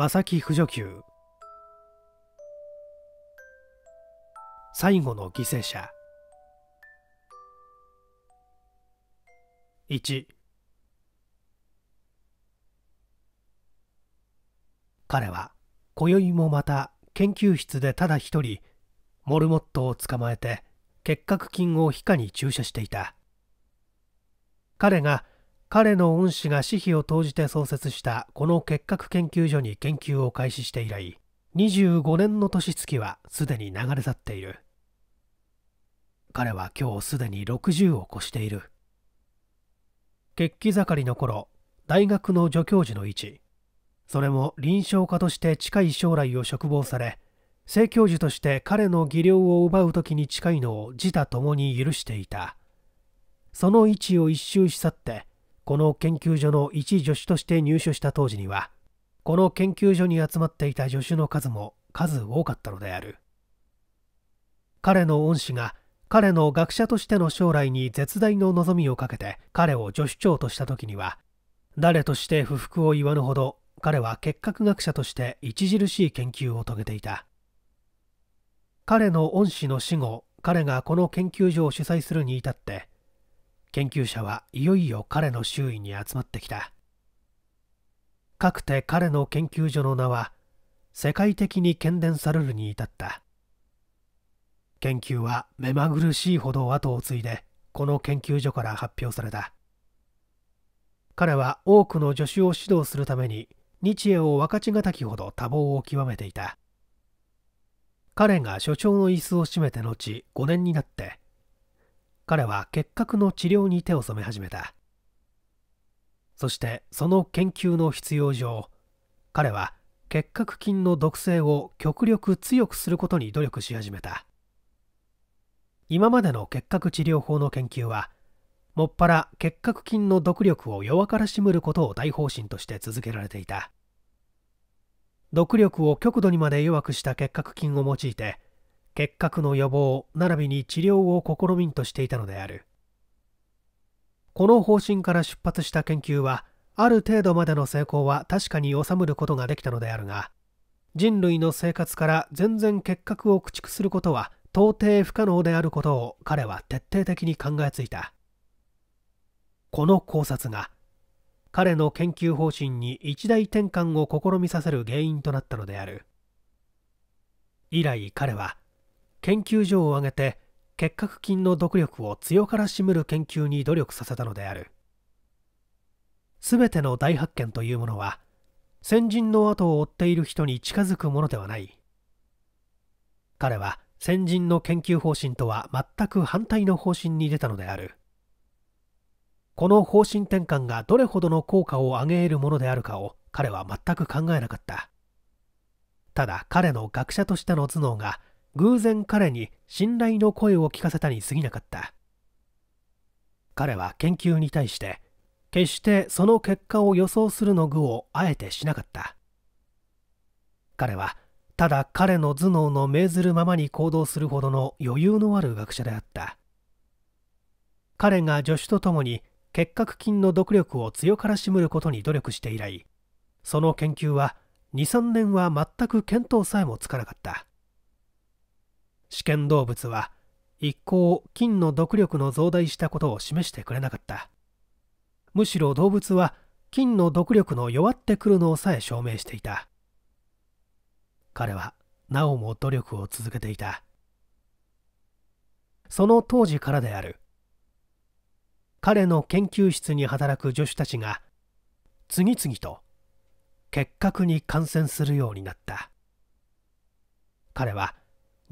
正木不助給最後の犠牲者1彼は今宵もまた研究室でただ一人モルモットを捕まえて結核菌を皮下に注射していた彼が彼の恩師が私費を投じて創設したこの結核研究所に研究を開始して以来25年の年月はすでに流れ去っている彼は今日すでに60を越している血気盛りの頃大学の助教授の位置それも臨床家として近い将来を嘱望され正教授として彼の技量を奪う時に近いのを自他共に許していたその位置を一周し去ってこの研究所の一助手として入所した当時にはこの研究所に集まっていた助手の数も数多かったのである彼の恩師が彼の学者としての将来に絶大の望みをかけて彼を助手長とした時には誰として不服を言わぬほど彼は結核学者として著しい研究を遂げていた彼の恩師の死後彼がこの研究所を主催するに至って研究者はいよいよ彼の周囲に集まってきたかくて彼の研究所の名は世界的に喧伝されるに至った研究は目まぐるしいほど後を継いでこの研究所から発表された彼は多くの助手を指導するために日英を分かちがたきほど多忙を極めていた彼が所長の椅子を占めて後5年になって彼は結核の治療に手を染め始めたそしてその研究の必要上彼は結核菌の毒性を極力強くすることに努力し始めた今までの結核治療法の研究はもっぱら結核菌の毒力を弱からしむることを大方針として続けられていた毒力を極度にまで弱くした結核菌を用いて結核の予防並びに治療を試みんとしていたのであるこの方針から出発した研究はある程度までの成功は確かに収めることができたのであるが人類の生活から全然結核を駆逐することは到底不可能であることを彼は徹底的に考えついたこの考察が彼の研究方針に一大転換を試みさせる原因となったのである以来彼は研究所を挙げて結核菌の毒力を強からしむる研究に努力させたのである全ての大発見というものは先人の後を追っている人に近づくものではない彼は先人の研究方針とは全く反対の方針に出たのであるこの方針転換がどれほどの効果を上げ得るものであるかを彼は全く考えなかったただ彼の学者としての頭脳が偶然彼に信頼の声を聞かせたに過ぎなかった彼は研究に対して決してその結果を予想するの具をあえてしなかった彼はただ彼の頭脳の命ずるままに行動するほどの余裕のある学者であった彼が助手とともに結核菌の毒力を強からしむることに努力して以来その研究は23年は全く見当さえもつかなかった試験動物は一向菌の毒力の増大したことを示してくれなかったむしろ動物は菌の毒力の弱ってくるのをさえ証明していた彼はなおも努力を続けていたその当時からである彼の研究室に働く助手たちが次々と結核に感染するようになった彼は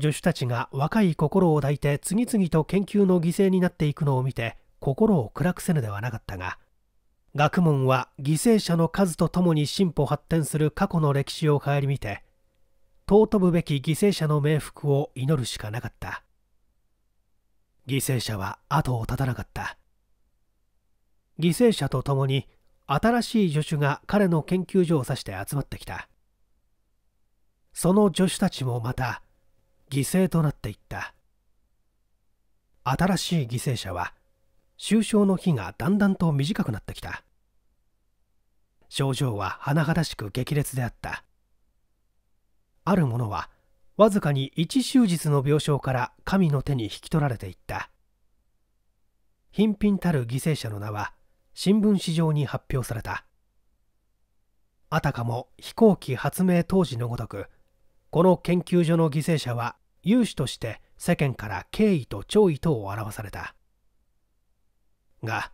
助手たちが若い心を抱いて次々と研究の犠牲になっていくのを見て心を暗くせぬではなかったが学問は犠牲者の数とともに進歩発展する過去の歴史を顧みて尊ぶべき犠牲者の冥福を祈るしかなかった犠牲者は後を絶たなかった犠牲者と共に新しい助手が彼の研究所を指して集まってきたその助手たちもまた犠牲となっていった新しい犠牲者は終章の日がだんだんと短くなってきた症状は甚だしく激烈であったある者はわずかに一終日の病床から神の手に引き取られていった貧品たる犠牲者の名は新聞紙上に発表されたあたかも飛行機発明当時のごとくこの研究所の犠牲者は有志として世間から敬意と弔意等を表されたが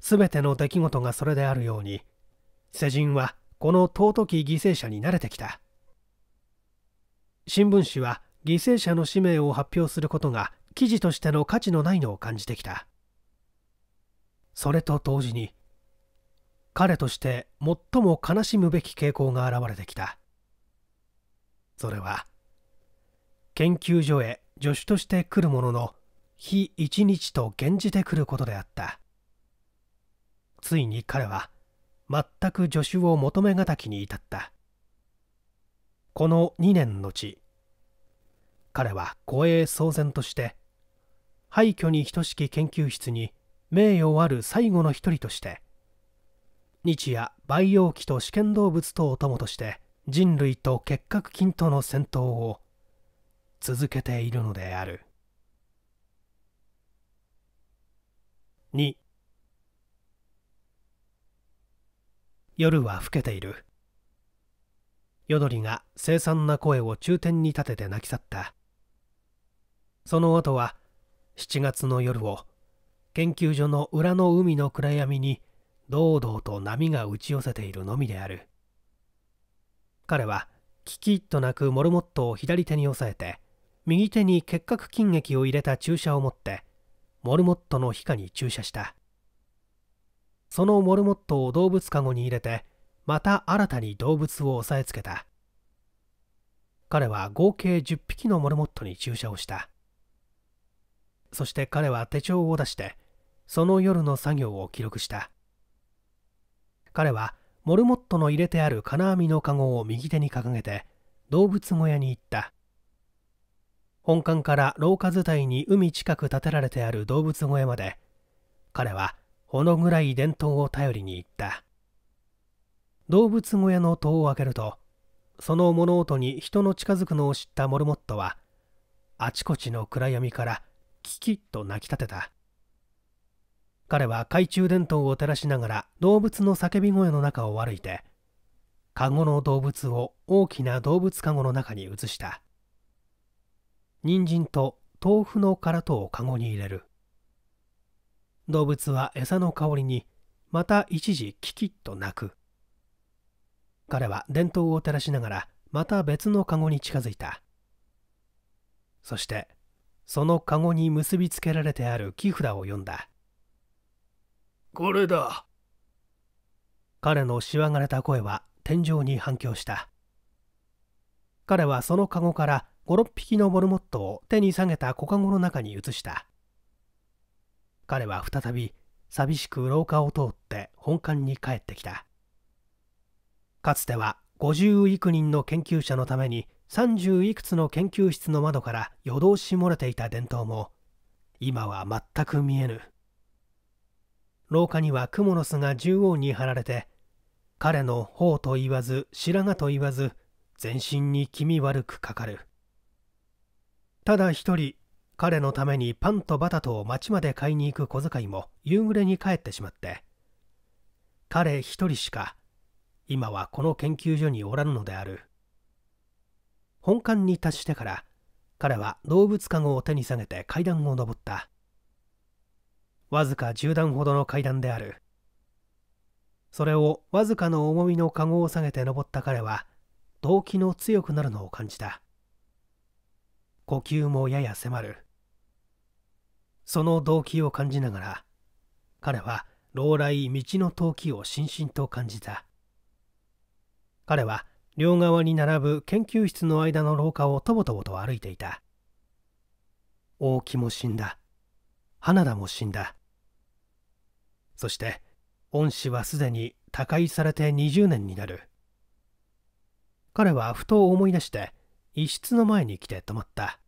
全ての出来事がそれであるように世人はこの尊き犠牲者に慣れてきた新聞紙は犠牲者の氏名を発表することが記事としての価値のないのを感じてきたそれと同時に彼として最も悲しむべき傾向が現れてきたそれは研究所へ助手として来るものの非一日と現じてくることであったついに彼は全く助手を求めがたきに至ったこの2年のち彼は護衛騒然として廃墟に等しき研究室に名誉ある最後の一人として日夜培養器と試験動物等を友として人類と結核菌との戦闘を続けているのである2夜は更けている夜鳥が凄惨な声を中天に立てて泣き去ったその後は7月の夜を研究所の裏の海の暗闇に堂々と波が打ち寄せているのみである彼はキキッと鳴くモルモットを左手に押さえて右手に結核筋液を入れた注射を持ってモルモットの皮下に注射したそのモルモットを動物かごに入れてまた新たに動物を押さえつけた彼は合計10匹のモルモットに注射をしたそして彼は手帳を出してその夜の作業を記録した彼はモルモットの入れてある金網の籠を右手に掲げて動物小屋に行った本館から廊下伝いに海近く建てられてある動物小屋まで彼はほの暗い伝統を頼りに行った動物小屋の戸を開けるとその物音に人の近づくのを知ったモルモットはあちこちの暗闇からキキッと泣き立てた彼は懐中電灯を照らしながら動物の叫び声の中を歩いてカゴの動物を大きな動物カゴの中に移した人参と豆腐の殻とをカゴに入れる動物は餌の香りにまた一時キキッと鳴く彼は電灯を照らしながらまた別のカゴに近づいたそしてそのカゴに結びつけられてある木札を読んだこれだ彼のしわがれた声は天井に反響した彼はそのカゴから56匹のモルモットを手に下げた小カゴの中に移した彼は再び寂しく廊下を通って本館に帰ってきたかつては50幾人の研究者のために30いくつの研究室の窓から夜通し漏れていた伝統も今は全く見えぬ廊下には蜘蛛の巣が縦横に張られて彼の頬と言わず白髪と言わず全身に気味悪くかかるただ一人彼のためにパンとバタとを町まで買いに行く小遣いも夕暮れに帰ってしまって彼一人しか今はこの研究所におらぬのである本館に達してから彼は動物かを手に下げて階段を上ったわずか10段ほどの階段であるそれをわずかの重みの籠を下げて登った彼は動機の強くなるのを感じた呼吸もやや迫るその動機を感じながら彼は老来道の時をしんしんと感じた彼は両側に並ぶ研究室の間の廊下をとぼとぼと歩いていた大木も死んだ花田も死んだそして恩師はすでに他界されて20年になる彼はふと思い出して一室の前に来て泊まった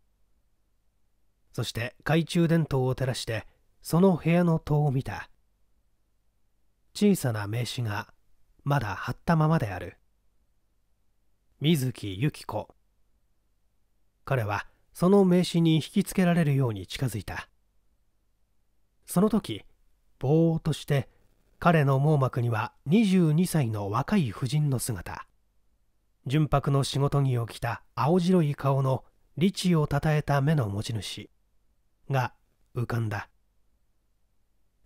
そして懐中電灯を照らしてその部屋の塔を見た小さな名刺がまだ貼ったままである水木由紀子彼はその名刺に引きつけられるように近づいたその時ぼーっとして彼の網膜には22歳の若い婦人の姿純白の仕事着を着た青白い顔の理智をたたえた目の持ち主が浮かんだ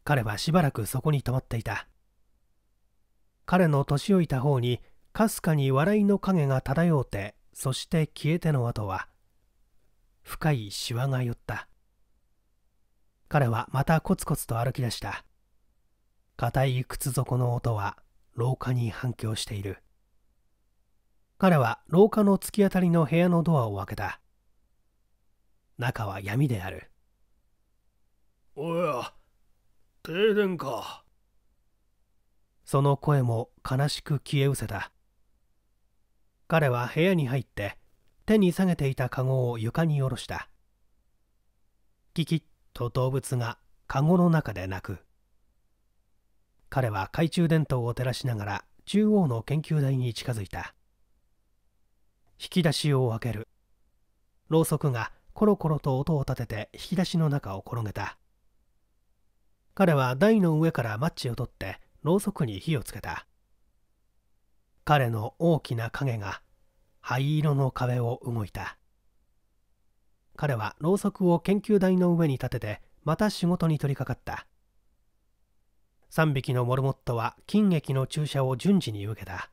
彼はしばらくそこに止まっていた彼の年老いた方にかすかに笑いの影が漂うてそして消えての後は深いしわが寄った彼はまたコツコツと歩き出した。硬い靴底の音は廊下に反響している。彼は廊下の突き当たりの部屋のドアを開けた。中は闇である。おや、停電か。その声も悲しく消え失せた。彼は部屋に入って手に下げていたカゴを床に下ろした。キキッと動物がカゴの中で鳴く彼は懐中電灯を照らしながら中央の研究台に近づいた引き出しを開けるろうそくがコロコロと音を立てて引き出しの中を転げた彼は台の上からマッチを取ってろうそくに火をつけた彼の大きな影が灰色の壁を動いた彼はろうそくを研究台の上に立ててまた仕事に取り掛かった3匹のモルモットは金液の注射を順次に受けた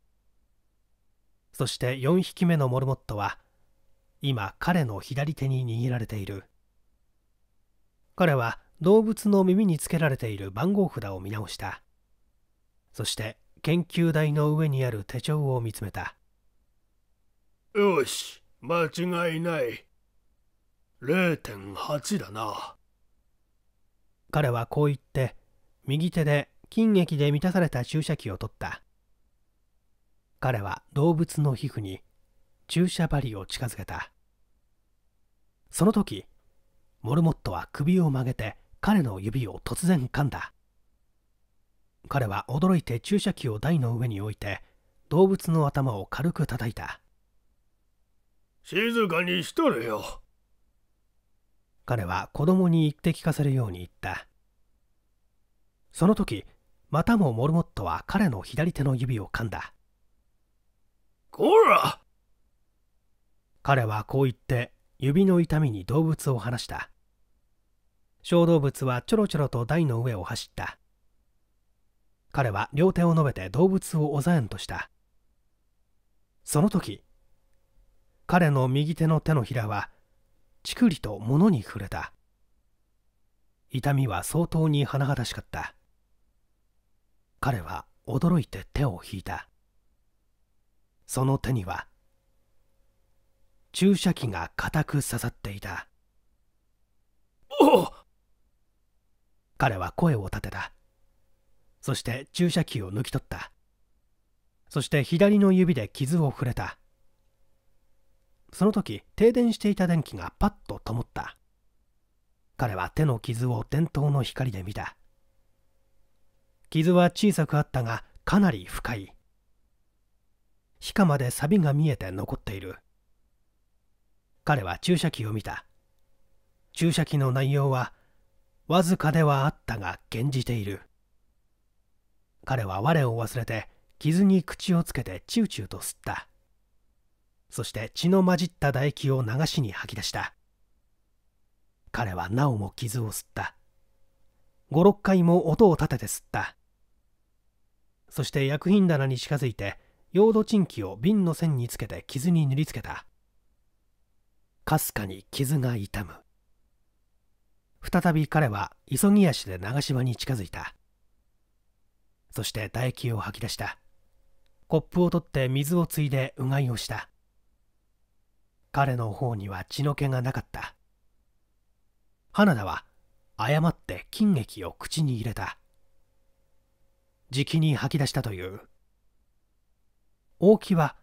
そして4匹目のモルモットは今彼の左手に握られている彼は動物の耳につけられている番号札を見直したそして研究台の上にある手帳を見つめたよし間違いない0.8だな彼はこう言って右手で筋液で満たされた注射器を取った彼は動物の皮膚に注射針を近づけたその時モルモットは首を曲げて彼の指を突然噛んだ彼は驚いて注射器を台の上に置いて動物の頭を軽く叩いた静かにしとれよ彼は子供に言って聞かせるように言ったその時またもモルモットは彼の左手の指を噛んだこら彼はこう言って指の痛みに動物を放した小動物はちょろちょろと台の上を走った彼は両手を伸べて動物をおざえんとしたその時彼の右手の手のひらはちくりと物に触れた痛みは相当に甚だしかった彼は驚いて手を引いたその手には注射器が固く刺さっていたおお彼は声を立てたそして注射器を抜き取ったそして左の指で傷を触れたその時停電していた電気がパッと灯った彼は手の傷を電灯の光で見た傷は小さくあったがかなり深い皮下まで錆が見えて残っている彼は注射器を見た注射器の内容はわずかではあったが減じている彼は我を忘れて傷に口をつけてチューチューと吸ったそして血の混じった唾液を流しに吐き出した彼はなおも傷を吸った56回も音を立てて吸ったそして薬品棚に近づいて用土ンキを瓶の線につけて傷に塗りつけたかすかに傷が痛む再び彼は急ぎ足で長島に近づいたそして唾液を吐き出したコップを取って水をついでうがいをした彼の方には血の気がなかった花田は誤って金液を口に入れたじきに吐き出したという大木は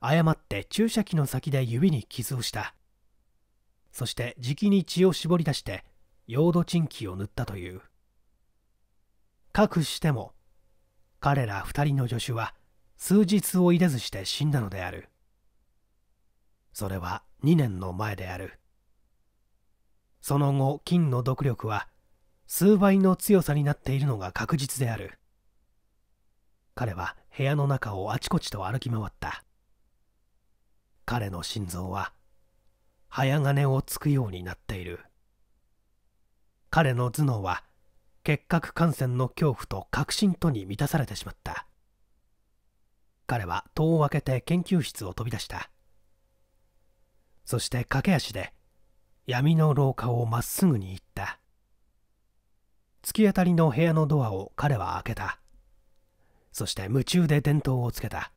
誤って注射器の先で指に傷をしたそしてじきに血を絞り出して用土鎮気を塗ったというかくしても彼ら2人の助手は数日を入れずして死んだのであるそれは2年の前であるその後金の毒力は数倍の強さになっているのが確実である彼は部屋の中をあちこちと歩き回った彼の心臓は早金をつくようになっている彼の頭脳は結核感染の恐怖と確信とに満たされてしまった彼は戸を開けて研究室を飛び出したそして駆け足で闇の廊下をまっすぐに行った突き当たりの部屋のドアを彼は開けたそして夢中で電灯をつけた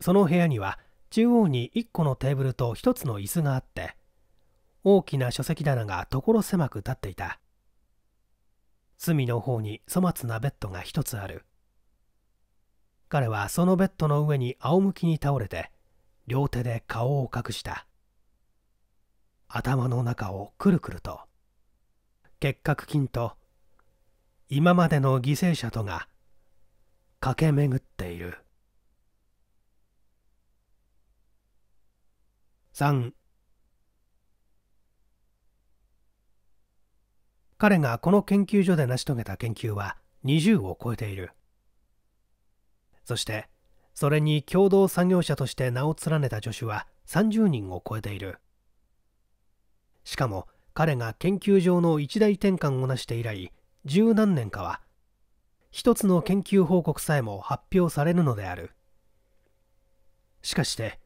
その部屋には中央に1個のテーブルと1つの椅子があって大きな書籍棚が所狭く立っていた隅の方に粗末なベッドが1つある彼はそのベッドの上に仰向きに倒れて両手で顔を隠した頭の中をくるくると結核菌と今までの犠牲者とが駆け巡っている3彼がこの研究所で成し遂げた研究は20を超えているそしてそれに共同作業者として名を連ねた助手は30人を超えているしかも彼が研究上の一大転換をなして以来十何年かは一つの研究報告さえも発表されるのであるしかして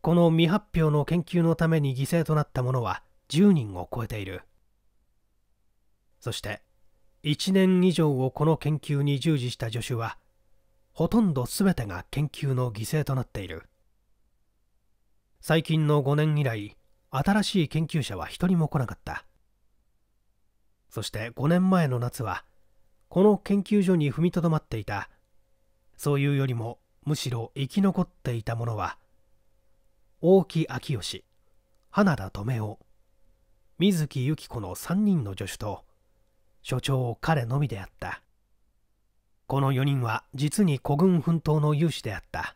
この未発表の研究のために犠牲となった者は10人を超えているそして1年以上をこの研究に従事した助手はほとんど全てが研究の犠牲となっている最近の5年以来新しい研究者は一人も来なかったそして5年前の夏はこの研究所に踏みとどまっていたそういうよりもむしろ生き残っていたものは大木昭義花田留夫水木由紀子の3人の助手と所長彼のみであったこの4人は実に孤軍奮闘の勇士であった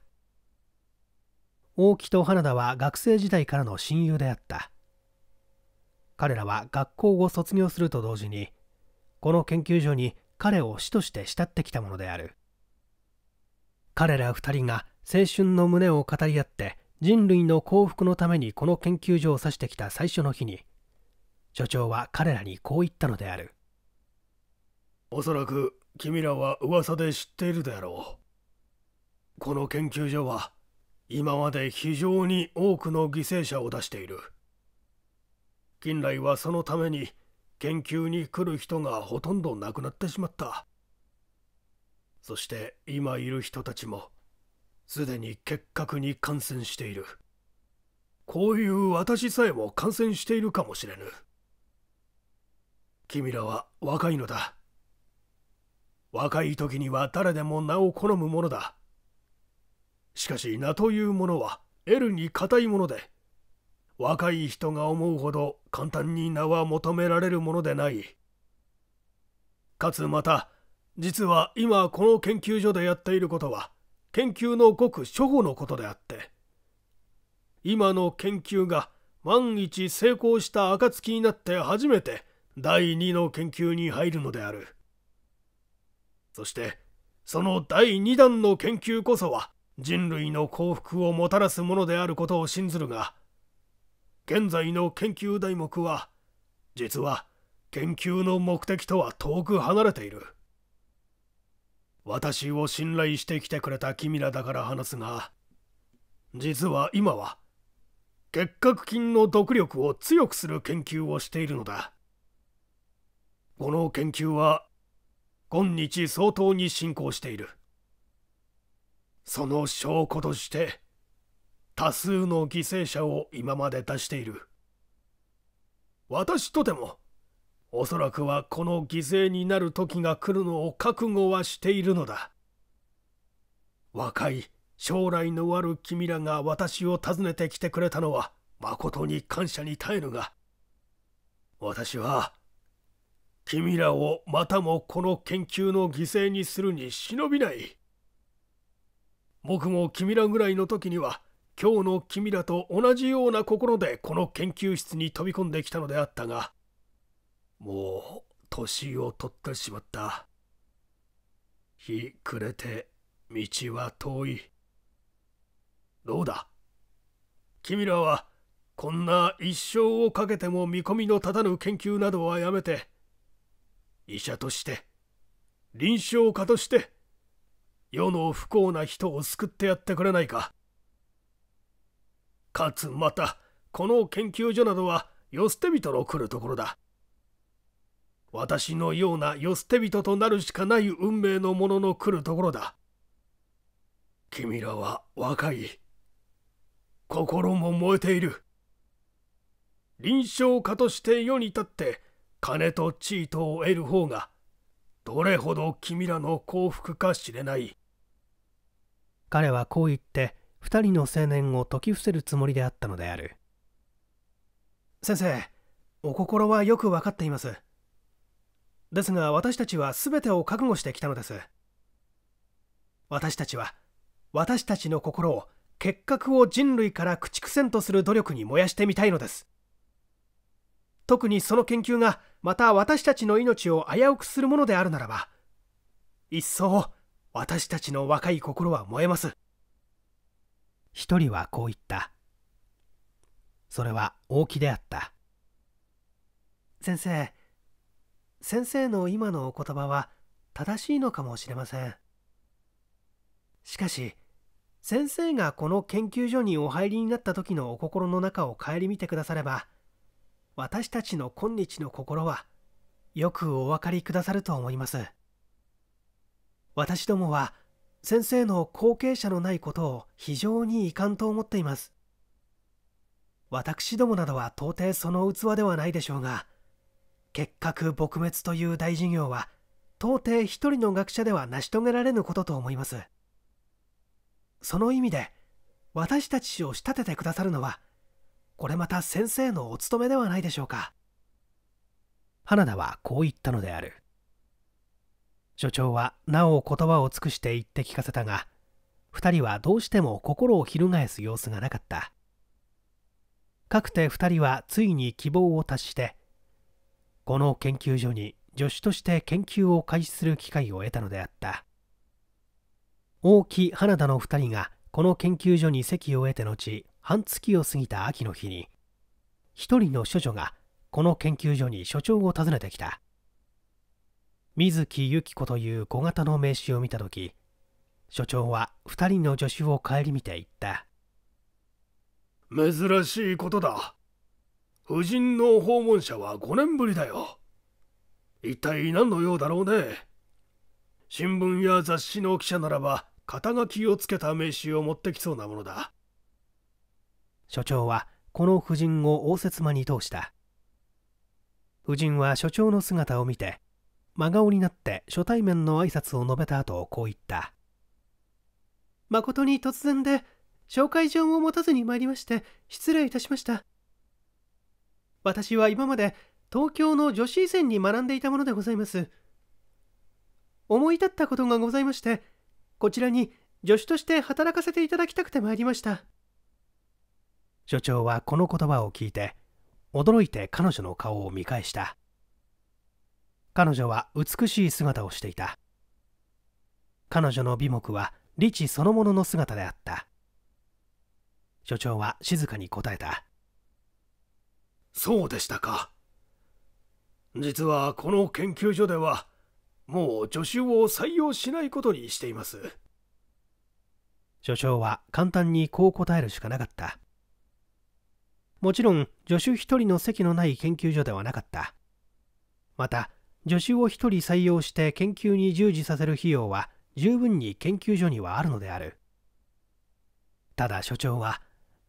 大木と花田は学生時代からの親友であった彼らは学校を卒業すると同時にこの研究所に彼を師として慕ってきたものである彼ら2人が青春の胸を語り合って人類の幸福のためにこの研究所を指してきた最初の日に所長は彼らにこう言ったのであるおそらく君らは噂で知っているであろうこの研究所は今まで非常に多くの犠牲者を出している近来はそのために研究に来る人がほとんど亡くなってしまったそして今いる人たちもすでに結核に感染しているこういう私さえも感染しているかもしれぬ君らは若いのだ若い時には誰でも名を好むものだ。しかし名というものは得るに固いもので、若い人が思うほど簡単に名は求められるものでない。かつまた、実は今この研究所でやっていることは、研究のごく初歩のことであって、今の研究が万一成功した暁になって初めて第2の研究に入るのである。そしてその第2弾の研究こそは人類の幸福をもたらすものであることを信ずるが現在の研究題目は実は研究の目的とは遠く離れている私を信頼してきてくれた君らだから話すが実は今は結核菌の毒力を強くする研究をしているのだこの研究は今日相当に進行しているその証拠として多数の犠牲者を今まで出している私とてもおそらくはこの犠牲になる時が来るのを覚悟はしているのだ若い将来のある君らが私を訪ねてきてくれたのは誠に感謝に耐えるが私は君らをまたもこの研究の犠牲にするに忍びない僕も君らぐらいの時には今日の君らと同じような心でこの研究室に飛び込んできたのであったがもう年を取ってしまった日暮れて道は遠いどうだ君らはこんな一生をかけても見込みの立たぬ研究などはやめて医者として臨床家として世の不幸な人を救ってやってくれないかかつまたこの研究所などは世捨て人の来るところだ私のような世捨て人となるしかない運命のものの来るところだ君らは若い心も燃えている臨床家として世に立って金と地位とを得る方がどれほど君らの幸福か知れない彼はこう言って2人の青年を説き伏せるつもりであったのである先生お心はよく分かっていますですが私たちは全てを覚悟してきたのです私たちは私たちの心を結核を人類から駆逐せんとする努力に燃やしてみたいのです特にその研究がまた私たちの命を危うくするものであるならば一層私たちの若い心は燃えます一人はこう言ったそれは大きであった先生先生の今のお言葉は正しいのかもしれませんしかし先生がこの研究所にお入りになった時のお心の中を顧みてくだされば私たちの今日の心はよくお分かりくださると思います私どもは先生の後継者のないことを非常に遺憾と思っています私どもなどは到底その器ではないでしょうが結核撲滅という大事業は到底一人の学者では成し遂げられぬことと思いますその意味で私たちを仕立ててくださるのはこれまた先生のお務めではないでしょうか花田はこう言ったのである所長はなお言葉を尽くして言って聞かせたが2人はどうしても心を翻す様子がなかったかくて2人はついに希望を達してこの研究所に助手として研究を開始する機会を得たのであった大木花田の2人がこの研究所に席を得て後半月を過ぎた秋の日に一人の処女がこの研究所に所長を訪ねてきた水木由紀子という小型の名刺を見た時所長は2人の助手を顧みて言った珍しいことだ夫人の訪問者は5年ぶりだよ一体何の用だろうね新聞や雑誌の記者ならば肩書きをつけた名刺を持ってきそうなものだ所長はこの夫人を応接間に通した夫人は所長の姿を見て真顔になって初対面の挨拶を述べた後こう言った誠に突然で紹介状を持たずに参りまして失礼いたしました私は今まで東京の女子医専に学んでいたものでございます思い立ったことがございましてこちらに助手として働かせていただきたくて参りました所長はこの言葉を聞いて驚いて彼女の顔を見返した彼女は美しい姿をしていた彼女の美目は理智そのものの姿であった所長は静かに答えたそうでしたか実はこの研究所ではもう助手を採用しないことにしています所長は簡単にこう答えるしかなかったもちろん助手1人の席のない研究所ではなかったまた助手を1人採用して研究に従事させる費用は十分に研究所にはあるのであるただ所長は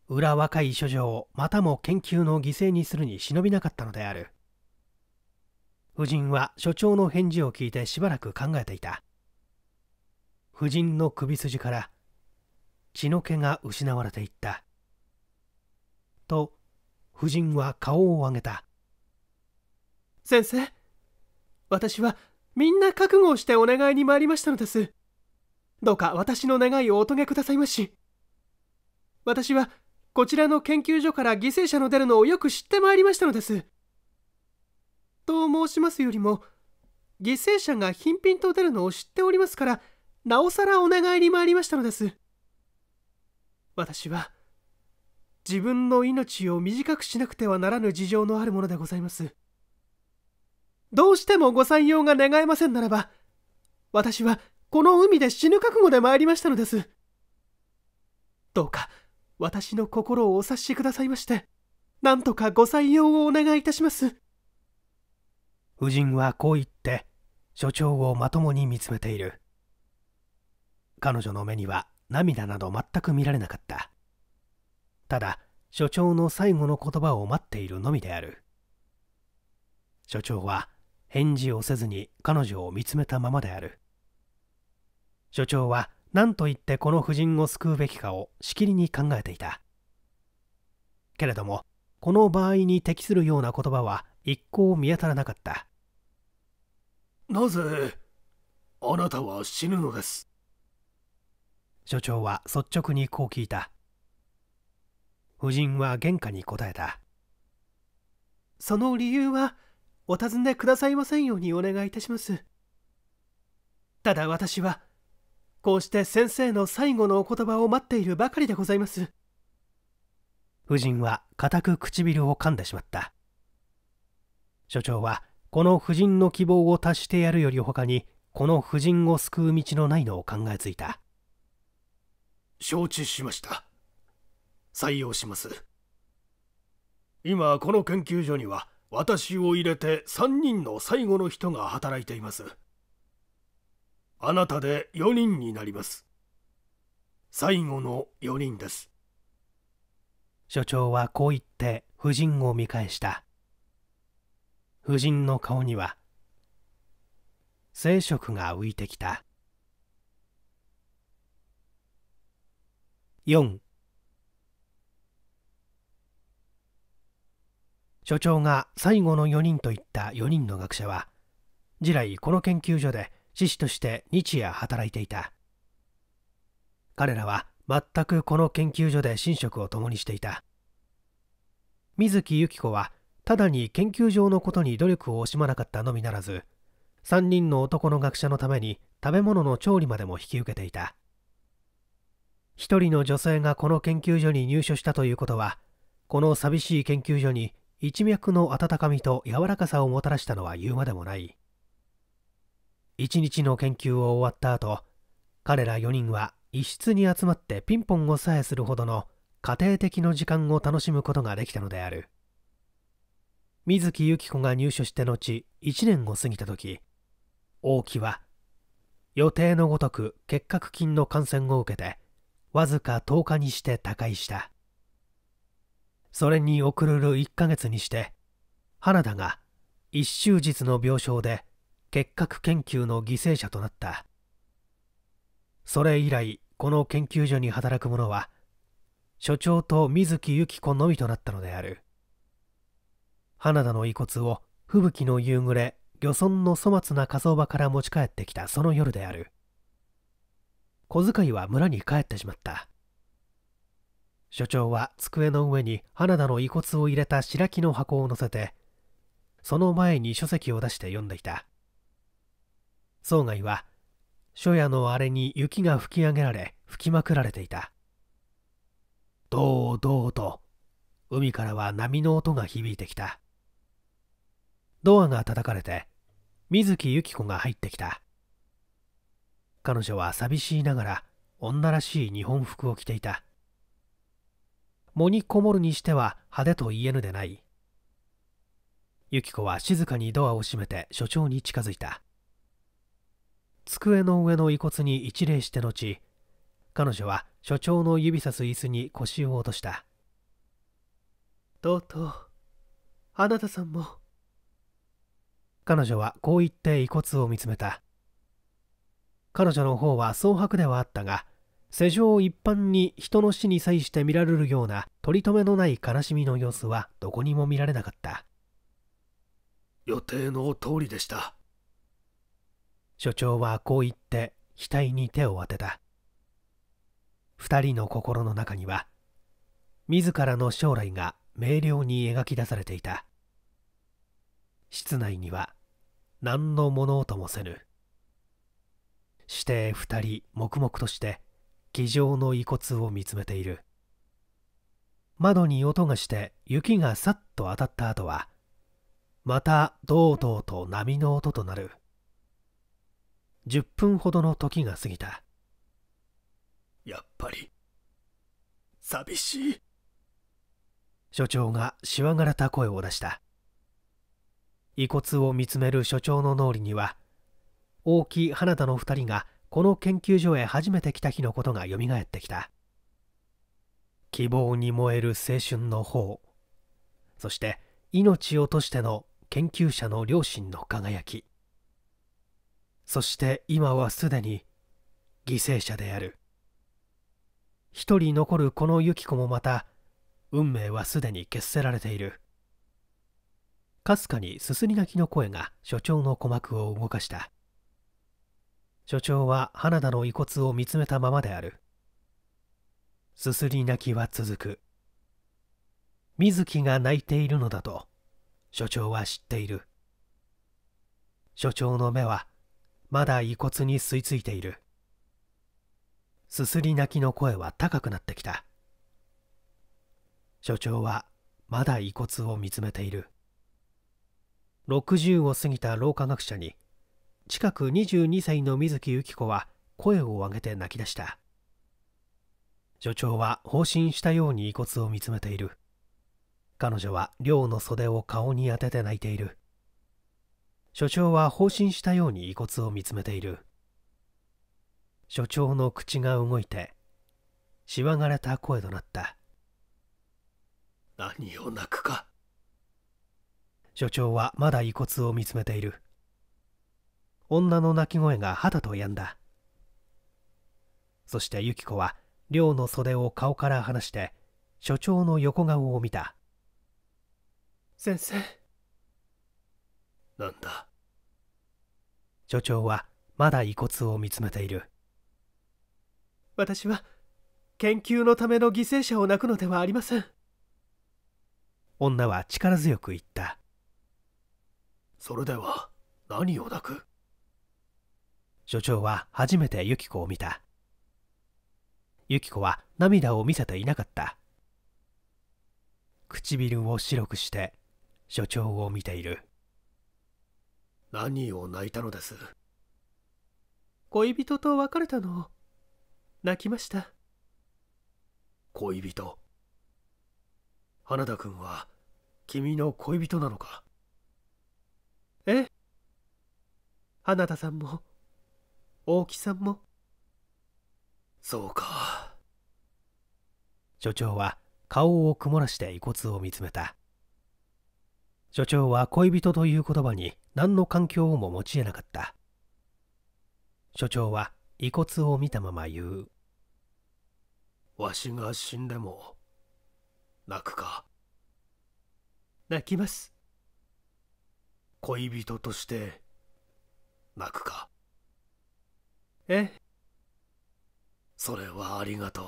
裏若い所長をまたも研究の犠牲にするに忍びなかったのである夫人は所長の返事を聞いてしばらく考えていた夫人の首筋から血の気が失われていったと夫人は顔を上げた先生私はみんな覚悟をしてお願いに参りましたのですどうか私の願いをお遂げくださいまし私はこちらの研究所から犠牲者の出るのをよく知ってまいりましたのですと申しますよりも犠牲者が貧品と出るのを知っておりますからなおさらお願いに参りましたのです私は自分の命を短くしなくてはならぬ事情のあるものでございますどうしてもご採用が願えませんならば私はこの海で死ぬ覚悟で参りましたのですどうか私の心をお察しくださいましてなんとかご採用をお願いいたします夫人はこう言って所長をまともに見つめている彼女の目には涙など全く見られなかったただ所長の最後の言葉を待っているのみである所長は返事をせずに彼女を見つめたままである所長は何と言ってこの夫人を救うべきかをしきりに考えていたけれどもこの場合に適するような言葉は一向見当たらなかったなぜあなたは死ぬのです所長は率直にこう聞いた夫人は玄関に答えたその理由はお尋ねくださいませんようにお願いいたしますただ私はこうして先生の最後のお言葉を待っているばかりでございます夫人は固く唇を噛んでしまった所長はこの夫人の希望を達してやるより他にこの夫人を救う道のないのを考えついた承知しました採用します今この研究所には私を入れて3人の最後の人が働いていますあなたで4人になります最後の4人です所長はこう言って夫人を見返した夫人の顔には生殖が浮いてきた4所長が最後の4人といった4人の学者は次来この研究所で志士として日夜働いていた彼らは全くこの研究所で寝食を共にしていた水木由紀子はただに研究上のことに努力を惜しまなかったのみならず3人の男の学者のために食べ物の調理までも引き受けていた1人の女性がこの研究所に入所したということはこの寂しい研究所に一脈の温かみと柔らかさをもたらしたのは言うまでもない一日の研究を終わった後彼ら4人は一室に集まってピンポンをさえするほどの家庭的の時間を楽しむことができたのである水木由紀子が入所して後1年を過ぎた時王毅は予定のごとく結核菌の感染を受けてわずか10日にして他界したそれに遅れる1ヶ月にして花田が一周日の病床で結核研究の犠牲者となったそれ以来この研究所に働く者は所長と水木由紀子のみとなったのである花田の遺骨を吹雪の夕暮れ漁村の粗末な火葬場から持ち帰ってきたその夜である小遣いは村に帰ってしまった所長は机の上に花田の遺骨を入れた白木の箱を乗せてその前に書籍を出して読んでいた生外は初夜のあれに雪が吹き上げられ吹きまくられていたどうどうと海からは波の音が響いてきたドアが叩かれて水木由紀子が入ってきた彼女は寂しいながら女らしい日本服を着ていた藻にこもるにしては派手と言えぬでない由紀子は静かにドアを閉めて所長に近づいた机の上の遺骨に一礼して後彼女は所長の指さす椅子に腰を落としたとうとうあなたさんも彼女はこう言って遺骨を見つめた彼女の方は蒼白ではあったが世上一般に人の死に際して見られるような取り留めのない悲しみの様子はどこにも見られなかった予定の通りでした所長はこう言って額に手を当てた2人の心の中には自らの将来が明瞭に描き出されていた室内には何の物音もせぬして2人黙々として議場の遺骨を見つめている窓に音がして雪がさっと当たった後はまた堂々と波の音となる10分ほどの時が過ぎたやっぱり寂しい所長がしわがらた声を出した遺骨を見つめる所長の脳裏には大木花田の2人がこの研究所へ初めて来た日のことがよみがえってきた希望に燃える青春の方そして命をとしての研究者の両親の輝きそして今はすでに犠牲者である一人残るこのユキコもまた運命はすでに決せられているかすかにすすり泣きの声が所長の鼓膜を動かした所長は花田の遺骨を見つめたままであるすすり泣きは続く水木が泣いているのだと所長は知っている所長の目はまだ遺骨に吸い付いているすすり泣きの声は高くなってきた所長はまだ遺骨を見つめている60を過ぎた老科学者に近く22歳の水木由紀子は声を上げて泣き出した所長は放心したように遺骨を見つめている彼女は寮の袖を顔に当てて泣いている所長は放心したように遺骨を見つめている所長の口が動いてしわがれた声となった何を泣くか所長はまだ遺骨を見つめている女の泣き声が肌と止んだそしてユキコは寮の袖を顔から離して所長の横顔を見た先生なんだ所長はまだ遺骨を見つめている私は研究のための犠牲者を泣くのではありません女は力強く言ったそれでは何を泣く所長は初めてユキコを見たユキコは涙を見せていなかった唇を白くして所長を見ている何を泣いたのです恋人と別れたの泣きました恋人花田君は君の恋人なのかえ花田さんも大きさもそうか所長は顔を曇らして遺骨を見つめた所長は恋人という言葉に何の環境も持ちえなかった所長は遺骨を見たまま言うわしが死んでも泣くか泣きます恋人として泣くかえそれはありがとう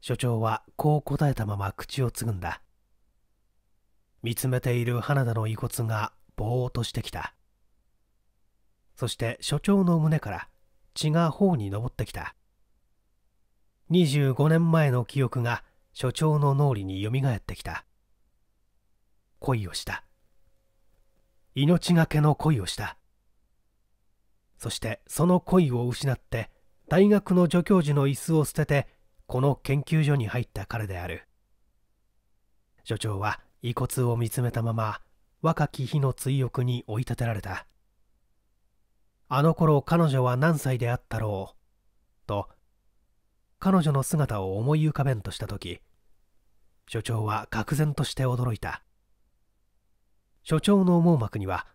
所長はこう答えたまま口をつぐんだ見つめている花田の遺骨がぼーっとしてきたそして所長の胸から血が頬に上ってきた25年前の記憶が所長の脳裏によみがえってきた恋をした命がけの恋をしたそしてその恋を失って大学の助教授の椅子を捨ててこの研究所に入った彼である所長は遺骨を見つめたまま若き日の追憶に追い立てられたあの頃彼女は何歳であったろうと彼女の姿を思い浮かべんとした時所長は愕然として驚いた所長の網膜には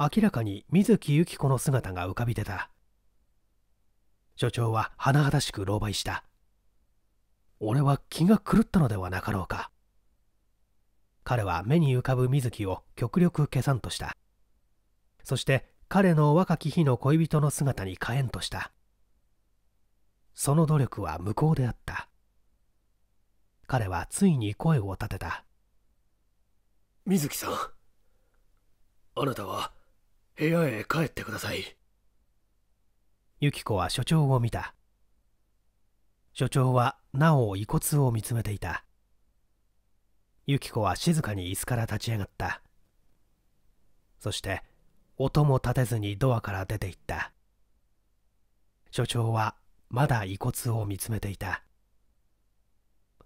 明らかに水木由紀子の姿が浮かび出た所長は甚だしく狼狽した俺は気が狂ったのではなかろうか彼は目に浮かぶ水木を極力消さんとしたそして彼の若き日の恋人の姿に変えんとしたその努力は無効であった彼はついに声を立てた水木さんあなたは部屋へ帰ってくださいユキコは所長を見た所長はなお遺骨を見つめていたユキコは静かに椅子から立ち上がったそして音も立てずにドアから出て行った所長はまだ遺骨を見つめていた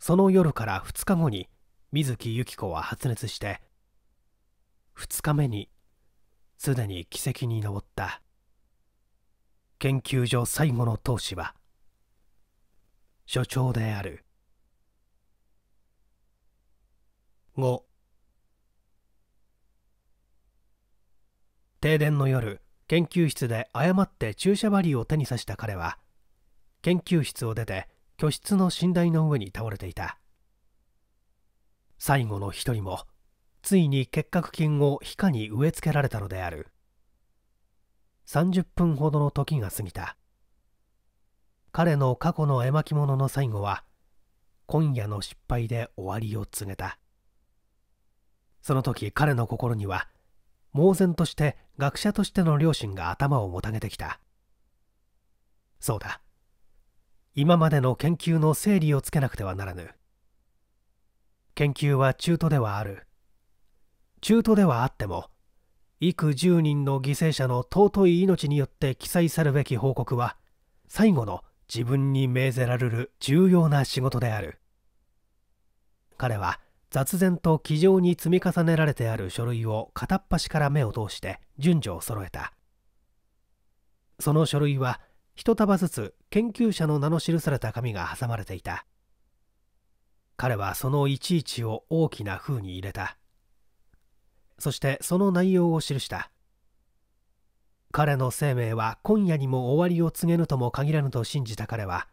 その夜から2日後に水木由紀子は発熱して2日目にすでに奇跡に上った研究所最後の投資は所長である5停電の夜研究室で誤って注射針を手に刺した彼は研究室を出て居室の寝台の上に倒れていた最後の一人もついに結核菌を皮下に植え付けられたのである30分ほどの時が過ぎた彼の過去の絵巻物の最後は今夜の失敗で終わりを告げたその時彼の心には猛然として学者としての両親が頭をもたげてきたそうだ今までの研究の整理をつけなくてはならぬ研究は中途ではある中途ではあっても幾十人の犠牲者の尊い命によって記載さるべき報告は最後の自分に命ぜられる重要な仕事である彼は雑然と気丈に積み重ねられてある書類を片っ端から目を通して順序を揃えたその書類は一束ずつ研究者の名の記された紙が挟まれていた彼はそのいちいちを大きな封に入れたそしてその内容を記した彼の生命は今夜にも終わりを告げぬとも限らぬと信じた彼は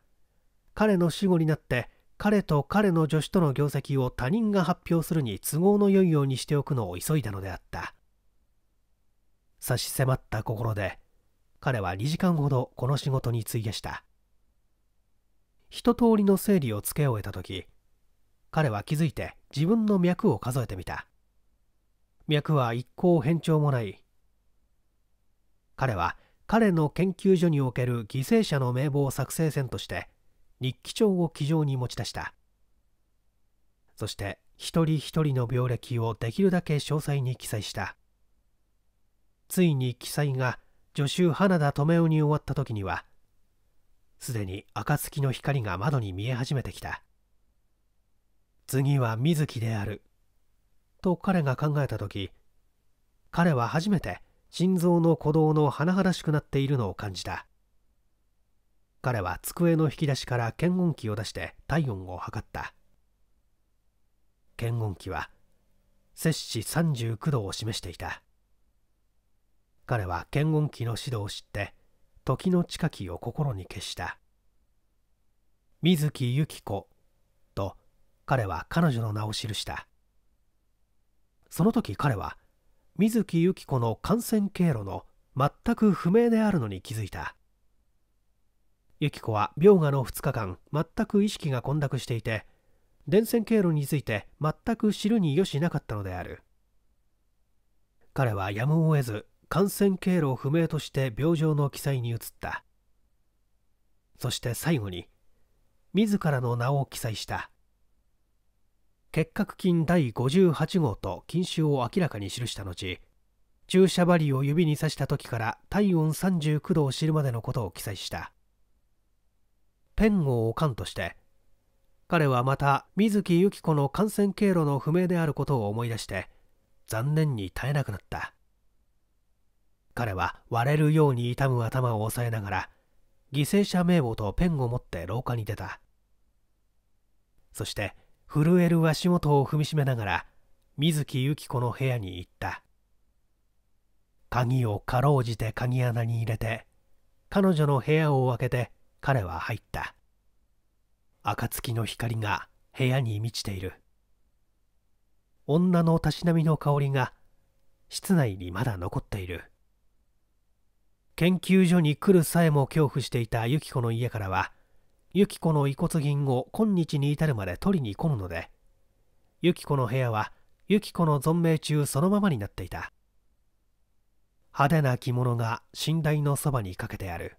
彼の死後になって彼と彼の助手との業績を他人が発表するに都合のよいようにしておくのを急いだのであった差し迫った心で彼は2時間ほどこの仕事に費やした一通りの整理をつけ終えた時彼は気づいて自分の脈を数えてみた脈は一向変調もない彼は彼の研究所における犠牲者の名簿を作成船として日記帳を機上に持ち出したそして一人一人の病歴をできるだけ詳細に記載したついに記載が助手花田留夫に終わった時にはすでに暁の光が窓に見え始めてきた次は水木であると彼が考えた時彼は初めて心臓の鼓動の甚だしくなっているのを感じた彼は机の引き出しから検温器を出して体温を測った検温器は摂氏39度を示していた彼は検温器の指導を知って時の近きを心に消した水木由紀子と彼は彼女の名を記したその時彼は水木由紀子の感染経路の全く不明であるのに気づいた由紀子は病がの2日間全く意識が混濁していて伝染経路について全く知るによしなかったのである彼はやむを得ず感染経路不明として病状の記載に移ったそして最後に自らの名を記載した結核菌第58号と菌種を明らかに記した後注射針を指に刺した時から体温39度を知るまでのことを記載したペンを置かんとして彼はまた水木由紀子の感染経路の不明であることを思い出して残念に耐えなくなった彼は割れるように痛む頭を押さえながら犠牲者名簿とペンを持って廊下に出たそして震える足元を踏みしめながら水木由紀子の部屋に行った鍵をかろうじて鍵穴に入れて彼女の部屋を開けて彼は入った暁の光が部屋に満ちている女のたしなみの香りが室内にまだ残っている研究所に来るさえも恐怖していた由紀子の家からはユキコの遺骨銀を今日に至るまで取りに来るので、ユキコの部屋はユキコの存命中そのままになっていた。派手な着物が寝台のそばにかけてある。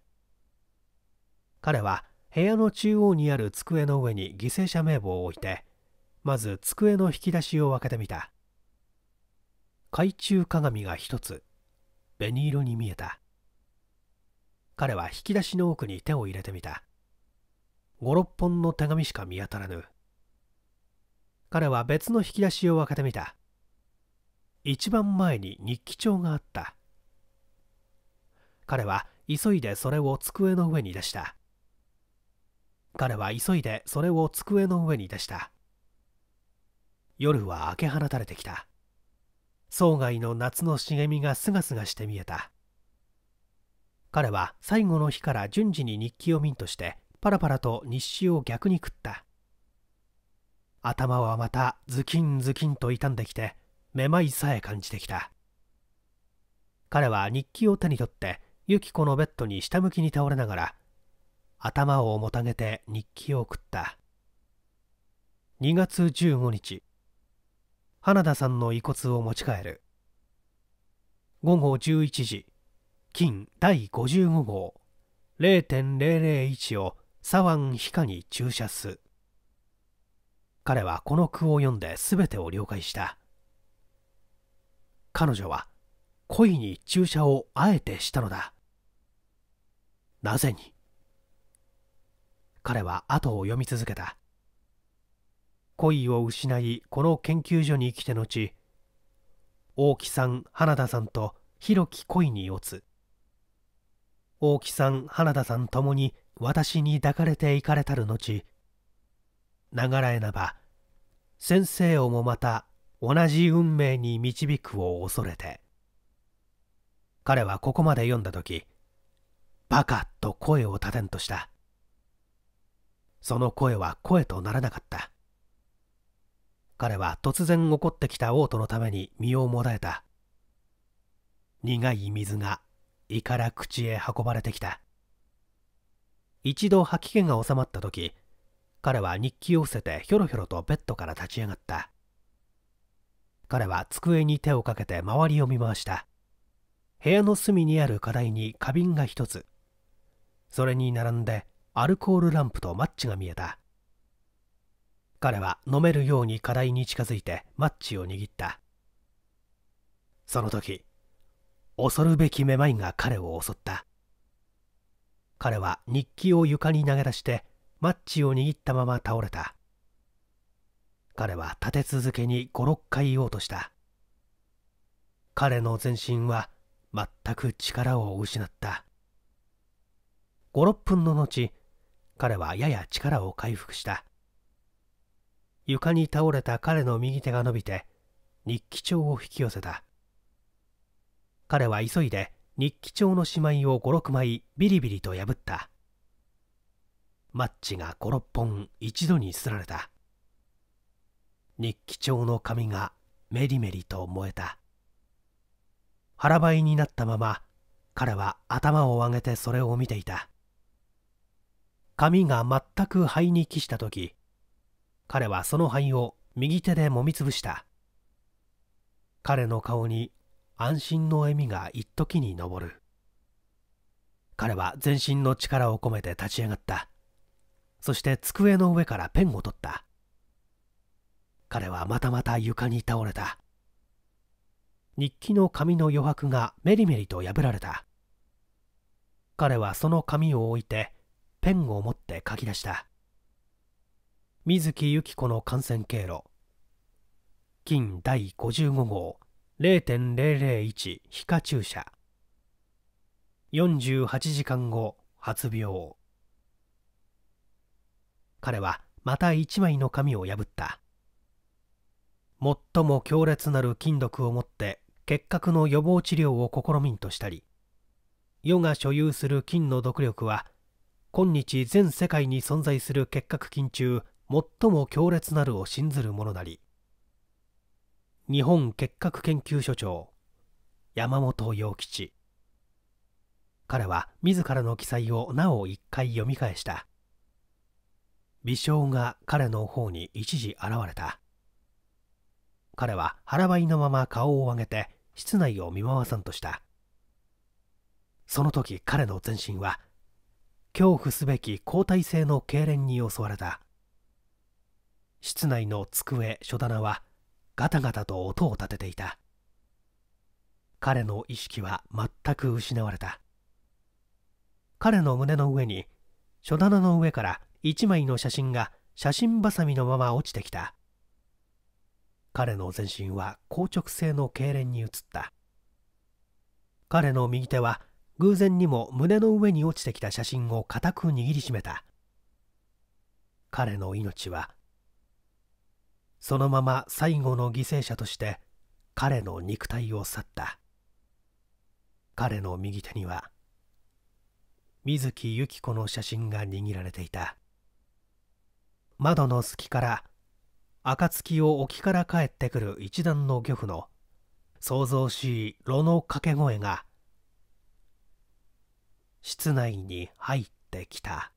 彼は部屋の中央にある机の上に犠牲者名簿を置いて、まず机の引き出しを開けてみた。懐中鏡が一つ、紅色に見えた。彼は引き出しの奥に手を入れてみた。五六本の手紙しか見当たらぬ彼は別の引き出しを開けてみた一番前に日記帳があった彼は急いでそれを机の上に出した彼は急いでそれを机の上に出した夜は明け放たれてきた郊外の夏の茂みがすがすがして見えた彼は最後の日から順次に日記をミントしてパラパラと日誌を逆に食った頭はまたズキンズキンと傷んできてめまいさえ感じてきた彼は日記を手に取ってユキコのベッドに下向きに倒れながら頭をもたげて日記を送った2月15日花田さんの遺骨を持ち帰る午後11時金第55号0.001を左腕に注射す彼はこの句を読んで全てを了解した彼女は恋に注射をあえてしたのだなぜに彼は後を読み続けた恋を失いこの研究所に来て後大木さん花田さんと広き恋に落つ大木さん花田さんともに私に抱かれて行かれたる後長らえなば先生をもまた同じ運命に導くを恐れて彼はここまで読んだ時バカと声を立てんとしたその声は声とならなかった彼は突然起こってきた王都のために身をもだえた苦い水が胃から口へ運ばれてきた一度吐き気が収まった時彼は日記を伏せてひょろひょろとベッドから立ち上がった彼は机に手をかけて周りを見回した部屋の隅にある課題に花瓶が一つそれに並んでアルコールランプとマッチが見えた彼は飲めるように課題に近づいてマッチを握ったその時恐るべきめまいが彼を襲った彼は日記を床に投げ出してマッチを握ったまま倒れた彼は立て続けに56回言おうとした彼の全身は全く力を失った56分の後彼はやや力を回復した床に倒れた彼の右手が伸びて日記帳を引き寄せた彼は急いで日記帳のしまいを五六枚ビリビリと破ったマッチが五六本一度にすられた日記帳の紙がメリメリと燃えた腹ばいになったまま彼は頭を上げてそれを見ていた紙が全く肺に帰した時彼はその肺を右手でもみつぶした彼の顔に安心の笑みが一時に昇る彼は全身の力を込めて立ち上がったそして机の上からペンを取った彼はまたまた床に倒れた日記の紙の余白がメリメリと破られた彼はその紙を置いてペンを持って書き出した水木由紀子の感染経路金第55号0.001非下注射48時間後発病彼はまた一枚の紙を破った最も強烈なる金毒をもって結核の予防治療を試みんとしたり世が所有する金の毒力は今日全世界に存在する結核菌中最も強烈なるを信ずるものなり日本結核研究所長山本陽吉彼は自らの記載をなお一回読み返した微笑が彼の方に一時現れた彼は腹ばいのまま顔を上げて室内を見回さんとしたその時彼の全身は恐怖すべき抗体性の痙攣に襲われた室内の机書棚はガタガタと音を立てていた彼の意識は全く失われた彼の胸の上に書棚の上から一枚の写真が写真ばさみのまま落ちてきた彼の全身は硬直性の痙攣に移った彼の右手は偶然にも胸の上に落ちてきた写真を固く握りしめた彼の命はそのまま最後の犠牲者として彼の肉体を去った彼の右手には水木由紀子の写真が握られていた窓の隙から暁を沖から帰ってくる一段の漁夫の騒々しい炉の掛け声が室内に入ってきた。